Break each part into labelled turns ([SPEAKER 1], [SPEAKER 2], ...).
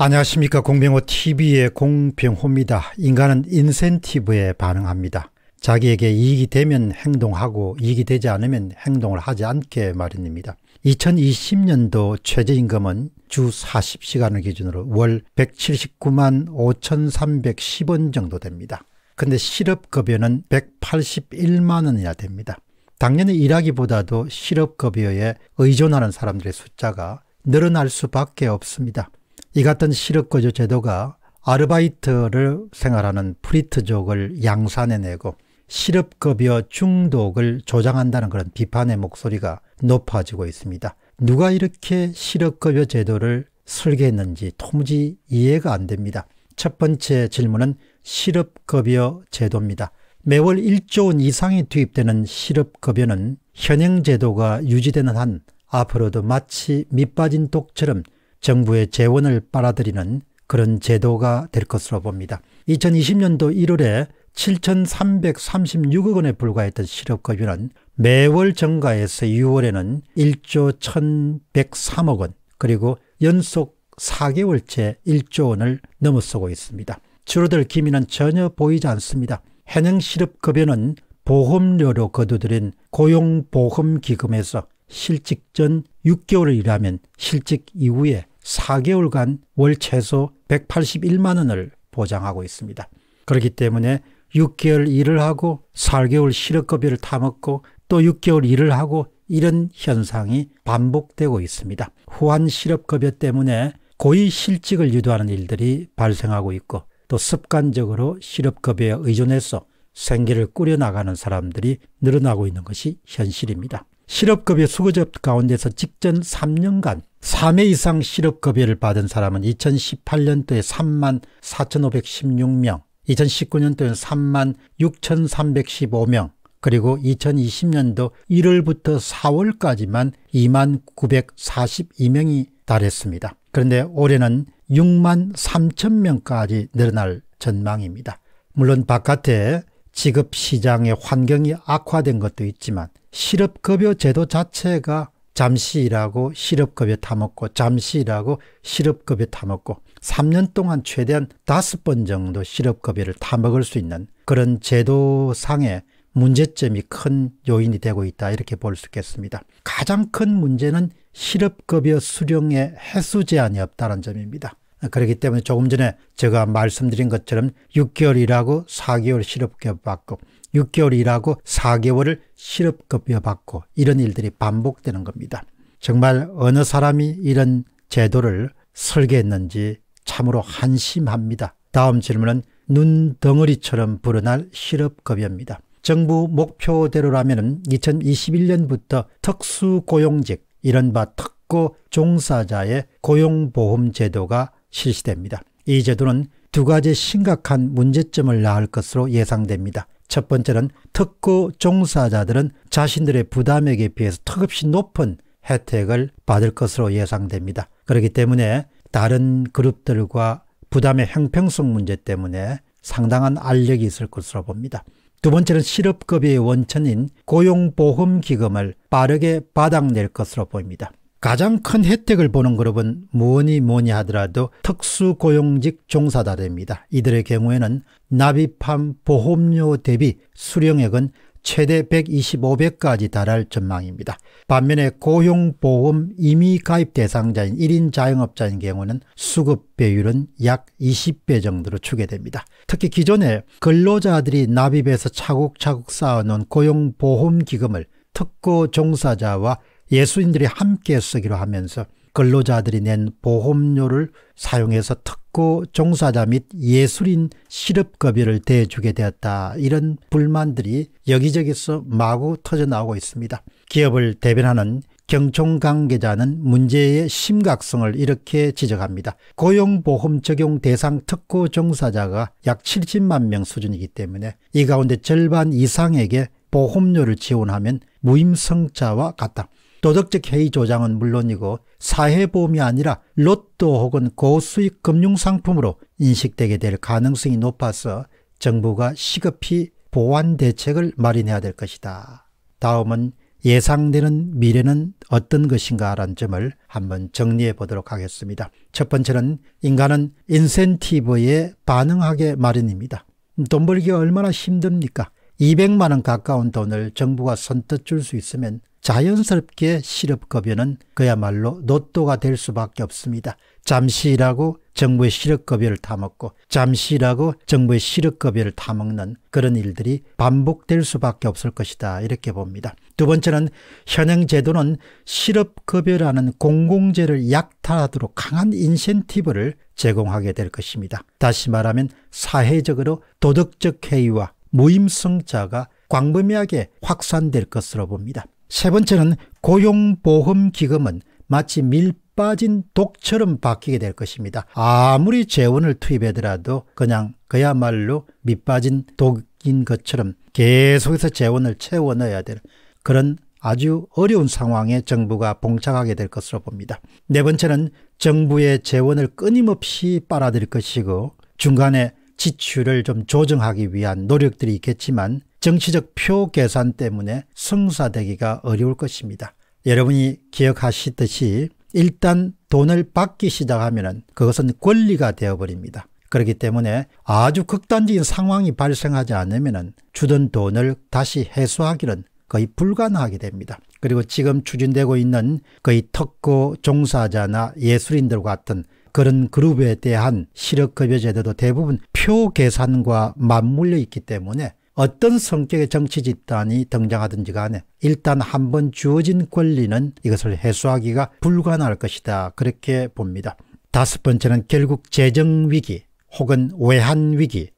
[SPEAKER 1] 안녕하십니까. 공병호 TV의 공병호입니다. 인간은 인센티브에 반응합니다. 자기에게 이익이 되면 행동하고 이익이 되지 않으면 행동을 하지 않게 마련입니다. 2020년도 최저임금은 주 40시간을 기준으로 월 179만 5,310원 정도 됩니다. 근데 실업급여는 181만 원이나 됩니다. 당연히 일하기보다도 실업급여에 의존하는 사람들의 숫자가 늘어날 수밖에 없습니다. 이 같은 실업거주 제도가 아르바이트를 생활하는 프리트족을 양산해내고 실업급여 중독을 조장한다는 그런 비판의 목소리가 높아지고 있습니다. 누가 이렇게 실업급여 제도를 설계했는지 도무지 이해가 안 됩니다. 첫 번째 질문은 실업급여 제도입니다. 매월 1조 원 이상이 투입되는 실업급여는 현행 제도가 유지되는 한 앞으로도 마치 밑빠진 독처럼 정부의 재원을 빨아들이는 그런 제도가 될 것으로 봅니다. 2020년도 1월에 7,336억 원에 불과했던 실업급여는 매월 증가해서 6월에는 1조 1,103억 원 그리고 연속 4개월째 1조 원을 넘어서고 있습니다. 줄어들 기미는 전혀 보이지 않습니다. 현행 실업급여는 보험료로 거두들인 고용보험기금에서 실직 전 6개월을 일하면 실직 이후에 4개월간 월 최소 181만 원을 보장하고 있습니다. 그렇기 때문에 6개월 일을 하고 4개월 실업급여를 타먹고 또 6개월 일을 하고 이런 현상이 반복되고 있습니다. 후한 실업급여 때문에 고위 실직을 유도하는 일들이 발생하고 있고 또 습관적으로 실업급여에 의존해서 생계를 꾸려나가는 사람들이 늘어나고 있는 것이 현실입니다. 실업급여 수급자 가운데서 직전 3년간 3회 이상 실업 급여를 받은 사람은 2018년도에 3만 4,516명, 2019년도에는 3만 6,315명, 그리고 2020년도 1월부터 4월까지만 2만 942명이 달했습니다. 그런데 올해는 6만 3천 명까지 늘어날 전망입니다. 물론 바깥에 지급 시장의 환경이 악화된 것도 있지만 실업급여 제도 자체가 잠시 일하고 실업급여 타먹고 잠시 일하고 실업급여 타먹고 3년 동안 최대한 5번 정도 실업급여를 타먹을 수 있는 그런 제도상의 문제점이 큰 요인이 되고 있다 이렇게 볼 수 있겠습니다. 가장 큰 문제는 실업급여 수령에 해수 제한이 없다는 점입니다. 그렇기 때문에 조금 전에 제가 말씀드린 것처럼 6개월 일하고 4개월 실업급여 받고 6개월 일하고 4개월을 실업급여 받고 이런 일들이 반복되는 겁니다. 정말 어느 사람이 이런 제도를 설계했는지 참으로 한심합니다. 다음 질문은 눈덩어리처럼 불어날 실업급여입니다. 정부 목표대로라면 2021년부터 특수고용직 이른바 특고 종사자의 고용보험제도가 실시됩니다. 이 제도는 두 가지 심각한 문제점을 낳을 것으로 예상됩니다. 첫 번째는 특구 종사자들은 자신들의 부담액에 비해서 턱없이 높은 혜택을 받을 것으로 예상됩니다. 그렇기 때문에 다른 그룹들과 부담의 형평성 문제 때문에 상당한 알력이 있을 것으로 봅니다. 두 번째는 실업급여의 원천인 고용보험기금을 빠르게 바닥낼 것으로 보입니다. 가장 큰 혜택을 보는 그룹은 뭐니 뭐니 하더라도 특수고용직 종사자들입니다. 이들의 경우에는 납입한 보험료 대비 수령액은 최대 125배까지 달할 전망입니다. 반면에 고용보험 이미 가입 대상자인 1인 자영업자인 경우는 수급 배율은 약 20배 정도로 추계됩니다. 특히 기존에 근로자들이 납입해서 차곡차곡 쌓아놓은 고용보험기금을 특고 종사자와 예수인들이 함께 쓰기로 하면서 근로자들이 낸 보험료를 사용해서 특고 종사자 및 예술인 실업급여를 대주게 되었다. 이런 불만들이 여기저기서 마구 터져나오고 있습니다. 기업을 대변하는 경총 관계자는 문제의 심각성을 이렇게 지적합니다. 고용보험 적용 대상 특고 종사자가 약 70만 명 수준이기 때문에 이 가운데 절반 이상에게 보험료를 지원하면 무임승차와 같다. 도덕적 해이 조장은 물론이고 사회보험이 아니라 로또 혹은 고수익 금융상품으로 인식되게 될 가능성이 높아서 정부가 시급히 보완 대책을 마련해야 될 것이다. 다음은 예상되는 미래는 어떤 것인가라는 점을 한번 정리해 보도록 하겠습니다. 첫 번째는 인간은 인센티브에 반응하게 마련입니다. 돈 벌기 가 얼마나 힘듭니까? 200만 원 가까운 돈을 정부가 선뜻 줄 수 있으면 자연스럽게 실업급여는 그야말로 노또가 될 수밖에 없습니다. 잠시 일하고 정부의 실업급여를 타먹고 잠시 일하고 정부의 실업급여를 타먹는 그런 일들이 반복될 수밖에 없을 것이다 이렇게 봅니다. 두 번째는 현행 제도는 실업급여라는 공공재를 약탈하도록 강한 인센티브를 제공하게 될 것입니다. 다시 말하면 사회적으로 도덕적 해이와 무임승자가 광범위하게 확산될 것으로 봅니다. 세 번째는 고용보험기금은 마치 밀 빠진 독처럼 바뀌게 될 것입니다. 아무리 재원을 투입하더라도 그냥 그야말로 밀빠진 독인 것처럼 계속해서 재원을 채워 넣어야 될 그런 아주 어려운 상황에 정부가 봉착하게 될 것으로 봅니다. 네 번째는 정부의 재원을 끊임없이 빨아들일 것이고 중간에 지출을 좀 조정하기 위한 노력들이 있겠지만 정치적 표 계산 때문에 성사되기가 어려울 것입니다. 여러분이 기억하시듯이 일단 돈을 받기 시작하면 그것은 권리가 되어버립니다. 그렇기 때문에 아주 극단적인 상황이 발생하지 않으면 주던 돈을 다시 해소하기는 거의 불가능하게 됩니다. 그리고 지금 추진되고 있는 거의 특고 종사자나 예술인들 같은 그런 그룹에 대한 시력급여 제도도 대부분 표 계산과 맞물려 있기 때문에 어떤 성격의 정치 집단이 등장하든지 간에 일단 한번 주어진 권리는 이것을 해소하기가 불가능할 것이다. 그렇게 봅니다. 다섯 번째는 결국 재정위기 혹은 외환위기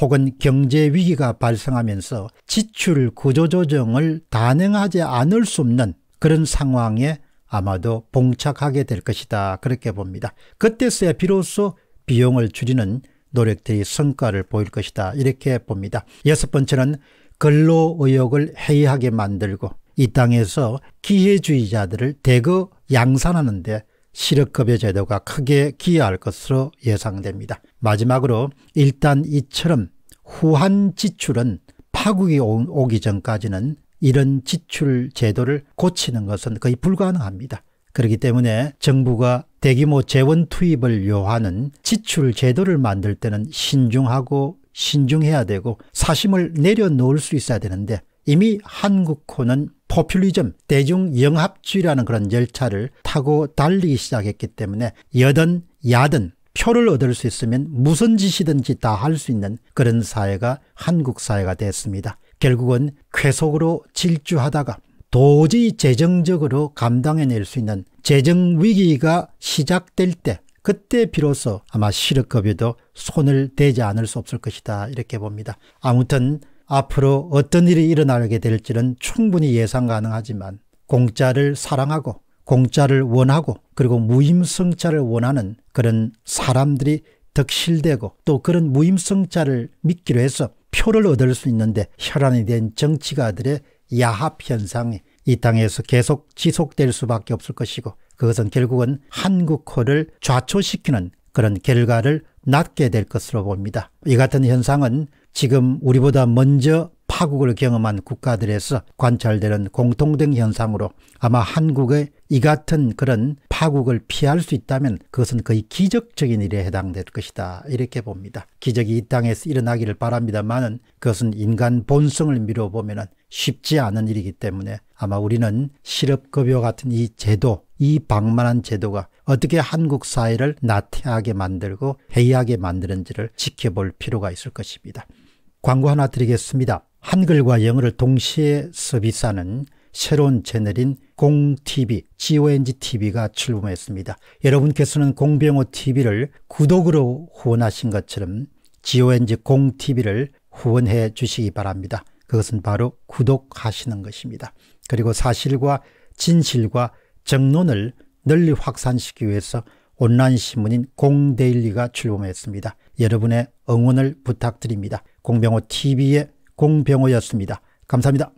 [SPEAKER 1] 혹은 경제위기가 발생하면서 지출 구조조정을 단행하지 않을 수 없는 그런 상황에 아마도 봉착하게 될 것이다. 그렇게 봅니다. 그때서야 비로소 비용을 줄이는 노력들이 성과를 보일 것이다 이렇게 봅니다. 여섯 번째는 근로 의욕을 해이하게 만들고 이 땅에서 기회주의자들을 대거 양산하는 데 실업급여 제도가 크게 기여할 것으로 예상됩니다. 마지막으로 일단 이처럼 후한 지출은 파국이 오기 전까지는 이런 지출 제도를 고치는 것은 거의 불가능합니다. 그렇기 때문에 정부가 대규모 재원 투입을 요하는 지출 제도를 만들 때는 신중하고 신중해야 되고 사심을 내려놓을 수 있어야 되는데 이미 한국호는 포퓰리즘, 대중영합주의라는 그런 열차를 타고 달리기 시작했기 때문에 여든 야든 표를 얻을 수 있으면 무슨 짓이든지 다 할 수 있는 그런 사회가 한국 사회가 됐습니다. 결국은 쾌속으로 질주하다가 도저히 재정적으로 감당해낼 수 있는 재정 위기가 시작될 때 그때 비로소 아마 실업급여도 손을 대지 않을 수 없을 것이다 이렇게 봅니다. 아무튼 앞으로 어떤 일이 일어나게 될지는 충분히 예상 가능하지만 공짜를 사랑하고 공짜를 원하고 그리고 무임승차를 원하는 그런 사람들이 득실되고 또 그런 무임승차를 믿기로 해서 표를 얻을 수 있는데 혈안이 된 정치가들의 야합 현상이 이 땅에서 계속 지속될 수밖에 없을 것이고 그것은 결국은 한국호를 좌초시키는 그런 결과를 낳게 될 것으로 봅니다. 이 같은 현상은 지금 우리보다 먼저 파국을 경험한 국가들에서 관찰되는 공통된 현상으로 아마 한국의 이 같은 그런 파국을 피할 수 있다면 그것은 거의 기적적인 일에 해당될 것이다. 이렇게 봅니다. 기적이 이 땅에서 일어나기를 바랍니다만은 그것은 인간 본성을 미뤄보면 쉽지 않은 일이기 때문에 아마 우리는 실업급여 같은 이 제도, 이 방만한 제도가 어떻게 한국 사회를 나태하게 만들고 해이하게 만드는지를 지켜볼 필요가 있을 것입니다. 광고 하나 드리겠습니다. 한글과 영어를 동시에 서비스하는 새로운 채널인 공TV, GONGTV가 출범했습니다. 여러분께서는 공병호 TV를 구독으로 후원하신 것처럼 GONG 공TV를 후원해 주시기 바랍니다. 그것은 바로 구독하시는 것입니다. 그리고 사실과 진실과 정론을 널리 확산시키기 위해서 온라인 신문인 공데일리가 출범했습니다. 여러분의 응원을 부탁드립니다. 공병호 TV의 공병호였습니다. 감사합니다.